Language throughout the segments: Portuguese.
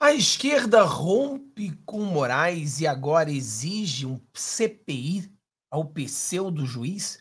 A esquerda rompe com Moraes e agora exige um CPI ao pseudo juiz?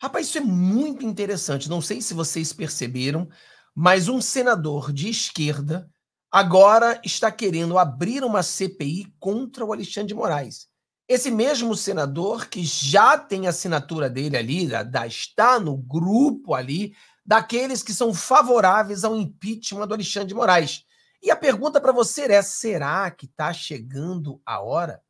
Rapaz, isso é muito interessante. Não sei se vocês perceberam, mas um senador de esquerda agora está querendo abrir uma CPI contra o Alexandre de Moraes. Esse mesmo senador que já tem a assinatura dele ali, da, está no grupo ali, daqueles que são favoráveis ao impeachment do Alexandre de Moraes. E a pergunta para você é: será que está chegando a hora?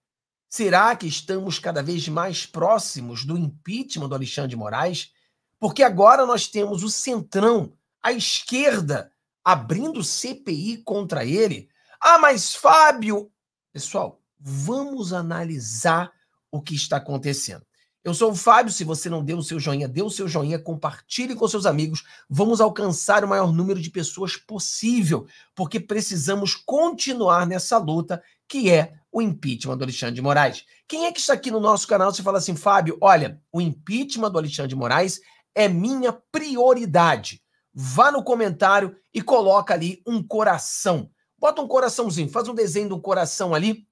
Será que estamos cada vez mais próximos do impeachment do Alexandre de Moraes? Porque agora nós temos o centrão, a esquerda, abrindo CPI contra ele. Ah, mas Fábio. Pessoal, vamos analisar o que está acontecendo. Eu sou o Fábio. Se você não deu o seu joinha, dê o seu joinha, compartilhe com seus amigos. Vamos alcançar o maior número de pessoas possível, porque precisamos continuar nessa luta que é o impeachment do Alexandre de Moraes. Quem é que está aqui no nosso canal e fala assim, Fábio, olha, o impeachment do Alexandre de Moraes é minha prioridade. Vá no comentário e coloca ali um coração. Bota um coraçãozinho, faz um desenho de um coração ali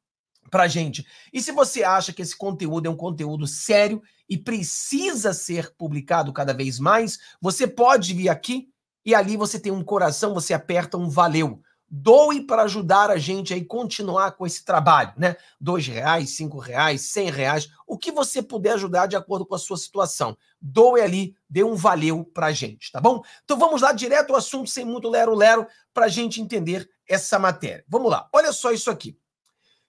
pra gente. E se você acha que esse conteúdo é um conteúdo sério e precisa ser publicado cada vez mais, você pode vir aqui e ali você tem um coração, você aperta um valeu. Doe para ajudar a gente aí continuar com esse trabalho, né? Dois reais, cinco reais, cem reais, o que você puder ajudar de acordo com a sua situação. Doe ali, dê um valeu para gente, tá bom? Então vamos lá direto ao assunto, sem muito lero-lero, para a gente entender essa matéria. Vamos lá, olha só isso aqui.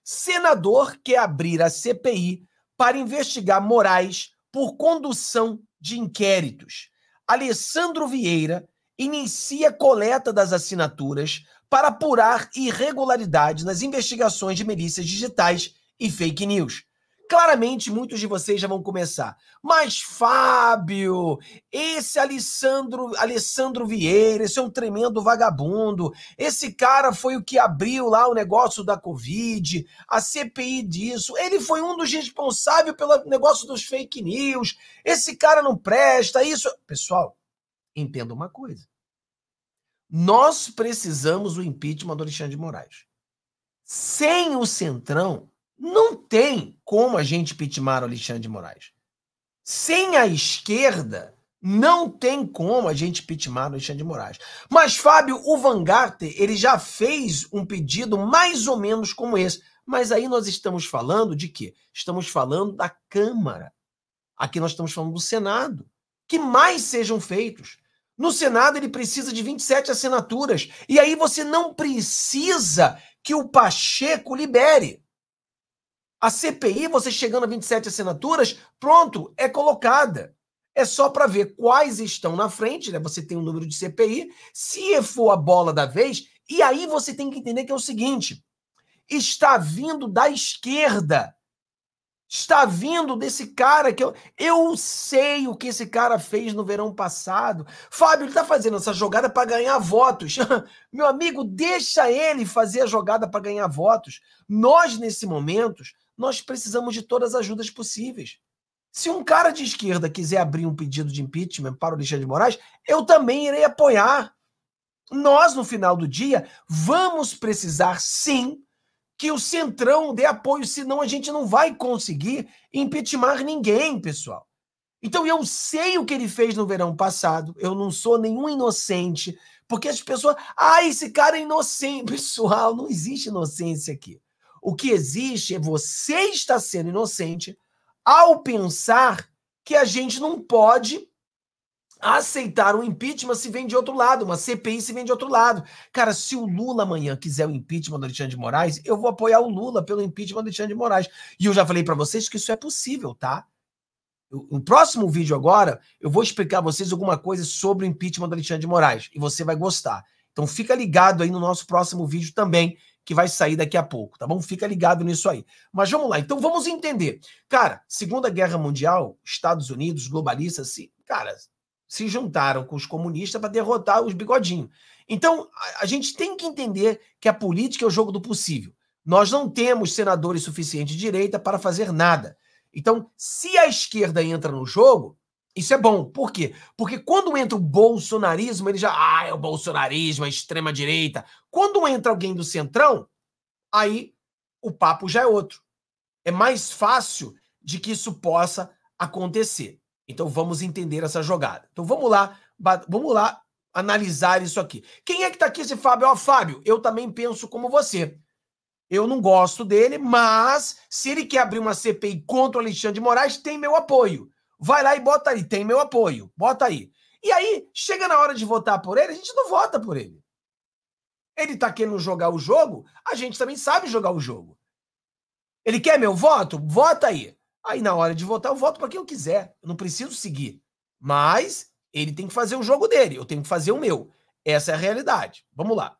Senador quer abrir a CPI para investigar Moraes por condução de inquéritos. Alessandro Vieira inicia coleta das assinaturas para apurar irregularidades nas investigações de milícias digitais e fake news. Claramente, muitos de vocês já vão começar. Mas, Fábio, esse Alessandro, Alessandro Vieira, esse é um tremendo vagabundo. Esse cara foi o que abriu lá o negócio da Covid, a CPI disso. Ele foi um dos responsáveis pelo negócio dos fake news. Esse cara não presta, isso. Pessoal, entenda uma coisa. Nós precisamos do impeachment do Alexandre de Moraes. Sem o Centrão, não tem como a gente pitimar o Alexandre de Moraes. Sem a esquerda, não tem como a gente pitimar o Alexandre de Moraes. Mas, Fábio, o Van ele já fez um pedido mais ou menos como esse. Mas aí nós estamos falando de quê? Estamos falando da Câmara. Aqui nós estamos falando do Senado. Que mais sejam feitos. No Senado ele precisa de 27 assinaturas. E aí você não precisa que o Pacheco libere. A CPI, você chegando a 27 assinaturas, pronto, é colocada. É só para ver quais estão na frente, né? Você tem um número de CPI, se for a bola da vez, e aí você tem que entender que é o seguinte: está vindo da esquerda. Está vindo desse cara que eu, eu sei o que esse cara fez no verão passado. Fábio, ele está fazendo essa jogada para ganhar votos. Meu amigo, deixa ele fazer a jogada para ganhar votos. Nós, nesse momento, nós precisamos de todas as ajudas possíveis. Se um cara de esquerda quiser abrir um pedido de impeachment para o Alexandre de Moraes, eu também irei apoiar. Nós, no final do dia, vamos precisar sim que o Centrão dê apoio, senão a gente não vai conseguir impeachmentar ninguém, pessoal. Então eu sei o que ele fez no verão passado, eu não sou nenhum inocente, porque as pessoas. Ah, esse cara é inocente. Pessoal, não existe inocência aqui. O que existe é você estar sendo inocente ao pensar que a gente não pode aceitar um impeachment se vem de outro lado, uma CPI se vem de outro lado. Cara, se o Lula amanhã quiser o impeachment do Alexandre de Moraes, eu vou apoiar o Lula pelo impeachment do Alexandre de Moraes. E eu já falei para vocês que isso é possível, tá? No próximo vídeo agora, eu vou explicar a vocês alguma coisa sobre o impeachment do Alexandre de Moraes e você vai gostar. Então fica ligado aí no nosso próximo vídeo também, que vai sair daqui a pouco, tá bom? Fica ligado nisso aí. Mas vamos lá, então vamos entender. Cara, Segunda Guerra Mundial, Estados Unidos, globalistas, se, cara, se juntaram com os comunistas para derrotar os bigodinhos. Então, a, a gente tem que entender que a política é o jogo do possível. Nós não temos senadores suficientes de direita para fazer nada. Então, se a esquerda entra no jogo, isso é bom. Por quê? Porque quando entra o bolsonarismo, ele já. Ah, é o bolsonarismo, a é extrema-direita. Quando entra alguém do centrão, aí o papo já é outro. É mais fácil de que isso possa acontecer. Então vamos entender essa jogada. Então vamos lá, vamos lá analisar isso aqui. Quem é que está aqui esse Fábio? Ó, oh, Fábio, eu também penso como você. Eu não gosto dele, mas se ele quer abrir uma CPI contra o Alexandre de Moraes, tem meu apoio vai lá e bota aí, tem meu apoio, bota aí. E aí, chega na hora de votar por ele, a gente não vota por ele. Ele tá querendo jogar o jogo, a gente também sabe jogar o jogo. Ele quer meu voto? Vota aí. Aí, na hora de votar, eu voto para quem eu quiser. Eu não preciso seguir. Mas ele tem que fazer o jogo dele, eu tenho que fazer o meu. Essa é a realidade. Vamos lá.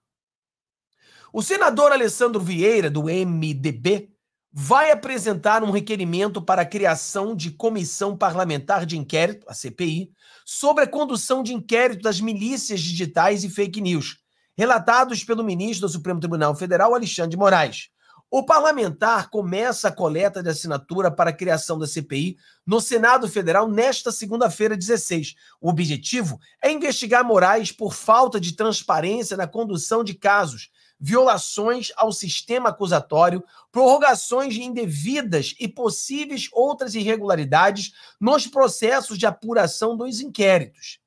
O senador Alessandro Vieira, do MDB, vai apresentar um requerimento para a criação de comissão parlamentar de inquérito, a CPI, sobre a condução de inquérito das milícias digitais e fake news, relatados pelo ministro do Supremo Tribunal Federal, Alexandre de Moraes. O parlamentar começa a coleta de assinatura para a criação da CPI no Senado Federal nesta segunda-feira, 16. O objetivo é investigar Moraes por falta de transparência na condução de casos violações ao sistema acusatório, prorrogações indevidas e possíveis outras irregularidades nos processos de apuração dos inquéritos.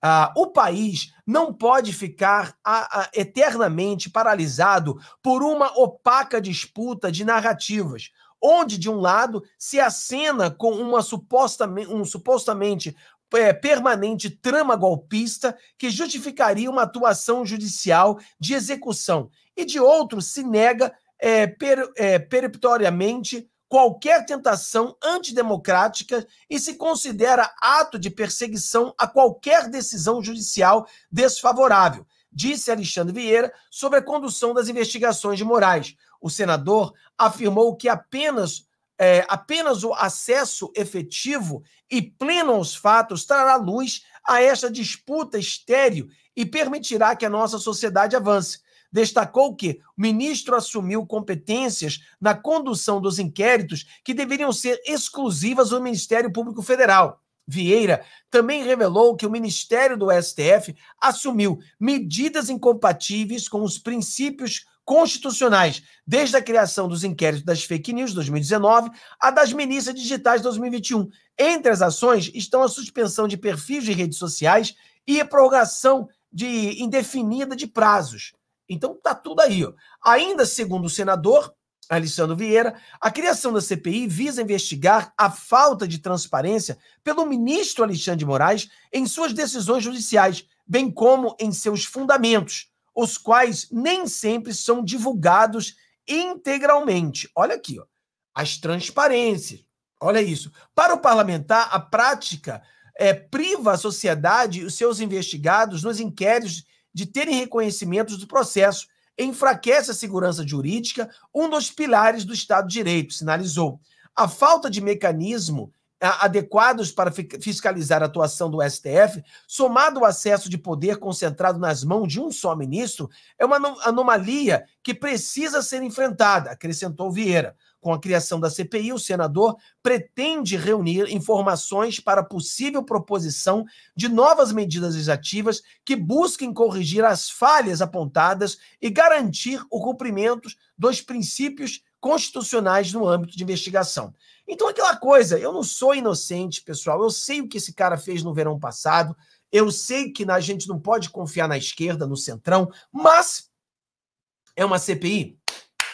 Ah, o país não pode ficar a, ah, a, ah, eternamente paralisado por uma opaca disputa de narrativas, onde, de um lado, se acena com uma supostamente, um supostamente é, permanente trama golpista que justificaria uma atuação judicial de execução, e de outro se nega é, per, é, peremptoriamente qualquer tentação antidemocrática e se considera ato de perseguição a qualquer decisão judicial desfavorável, disse Alexandre Vieira sobre a condução das investigações de Moraes. O senador afirmou que apenas é, apenas o acesso efetivo e pleno aos fatos trará luz a esta disputa estéril e permitirá que a nossa sociedade avance. Destacou que o ministro assumiu competências na condução dos inquéritos que deveriam ser exclusivas do Ministério Público Federal. Vieira também revelou que o Ministério do STF assumiu medidas incompatíveis com os princípios constitucionais, desde a criação dos inquéritos das fake news 2019 a das milícias digitais 2021. Entre as ações estão a suspensão de perfis de redes sociais e a prorrogação de indefinida de prazos. Então tá tudo aí. Ó. Ainda segundo o senador Alessandro Vieira, a criação da CPI visa investigar a falta de transparência pelo ministro Alexandre de Moraes em suas decisões judiciais, bem como em seus fundamentos os quais nem sempre são divulgados integralmente. Olha aqui, ó, as transparências. Olha isso. Para o parlamentar, a prática é, priva a sociedade e os seus investigados nos inquéritos de terem reconhecimentos do processo, enfraquece a segurança jurídica, um dos pilares do Estado de Direito, sinalizou. A falta de mecanismo adequados para fiscalizar a atuação do STF, somado ao acesso de poder concentrado nas mãos de um só ministro, é uma anomalia que precisa ser enfrentada, acrescentou Vieira. Com a criação da CPI, o senador pretende reunir informações para possível proposição de novas medidas legislativas que busquem corrigir as falhas apontadas e garantir o cumprimento dos princípios constitucionais no âmbito de investigação. Então, aquela coisa, eu não sou inocente, pessoal, eu sei o que esse cara fez no verão passado, eu sei que a gente não pode confiar na esquerda, no centrão, mas é uma CPI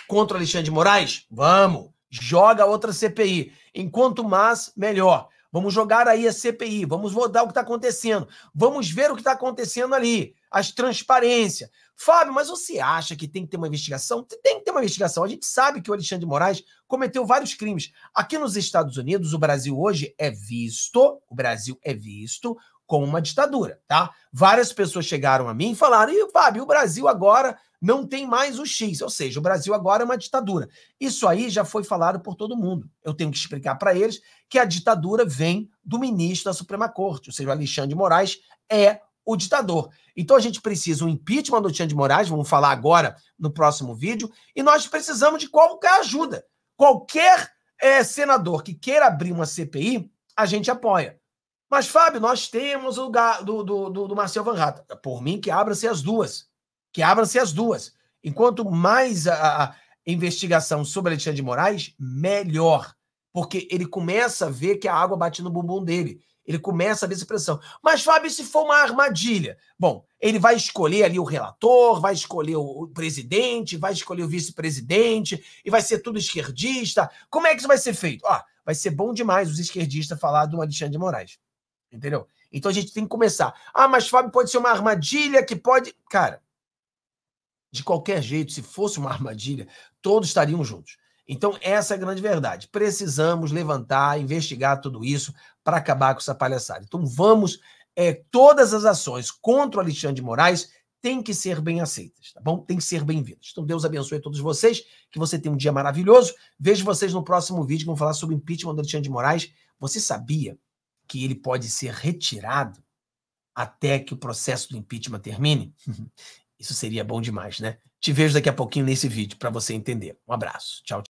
contra Alexandre de Moraes? Vamos, joga outra CPI. Enquanto mais, melhor. Vamos jogar aí a CPI, vamos rodar o que está acontecendo, vamos ver o que está acontecendo ali as transparências, Fábio, mas você acha que tem que ter uma investigação? Tem que ter uma investigação. A gente sabe que o Alexandre de Moraes cometeu vários crimes. Aqui nos Estados Unidos, o Brasil hoje é visto, o Brasil é visto como uma ditadura, tá? Várias pessoas chegaram a mim e falaram: "E Fábio, o Brasil agora não tem mais o X, ou seja, o Brasil agora é uma ditadura". Isso aí já foi falado por todo mundo. Eu tenho que explicar para eles que a ditadura vem do ministro da Suprema Corte, ou seja, o Alexandre de Moraes é o ditador. Então a gente precisa um impeachment do Tian de Moraes, vamos falar agora no próximo vídeo, e nós precisamos de qualquer ajuda. Qualquer é, senador que queira abrir uma CPI, a gente apoia. Mas, Fábio, nós temos o do, do, do, do Marcel Van Rata. Por mim, que abram-se as duas. Que abram-se as duas. Enquanto mais a, a investigação sobre Alexandre de Moraes, melhor. Porque ele começa a ver que a água bate no bumbum dele. Ele começa a abrir essa pressão. Mas, Fábio, se for uma armadilha? Bom, ele vai escolher ali o relator, vai escolher o presidente, vai escolher o vice-presidente, e vai ser tudo esquerdista. Como é que isso vai ser feito? Ó, vai ser bom demais os esquerdistas falar do Alexandre de Moraes. Entendeu? Então a gente tem que começar. Ah, mas Fábio pode ser uma armadilha que pode. Cara, de qualquer jeito, se fosse uma armadilha, todos estariam juntos. Então, essa é a grande verdade. Precisamos levantar, investigar tudo isso para acabar com essa palhaçada. Então, vamos. É, todas as ações contra o Alexandre de Moraes têm que ser bem aceitas, tá bom? Tem que ser bem-vindas. Então, Deus abençoe a todos vocês, que você tenha um dia maravilhoso. Vejo vocês no próximo vídeo que vamos falar sobre o impeachment do Alexandre de Moraes. Você sabia que ele pode ser retirado até que o processo do impeachment termine? Isso seria bom demais, né? Te vejo daqui a pouquinho nesse vídeo para você entender. Um abraço. Tchau.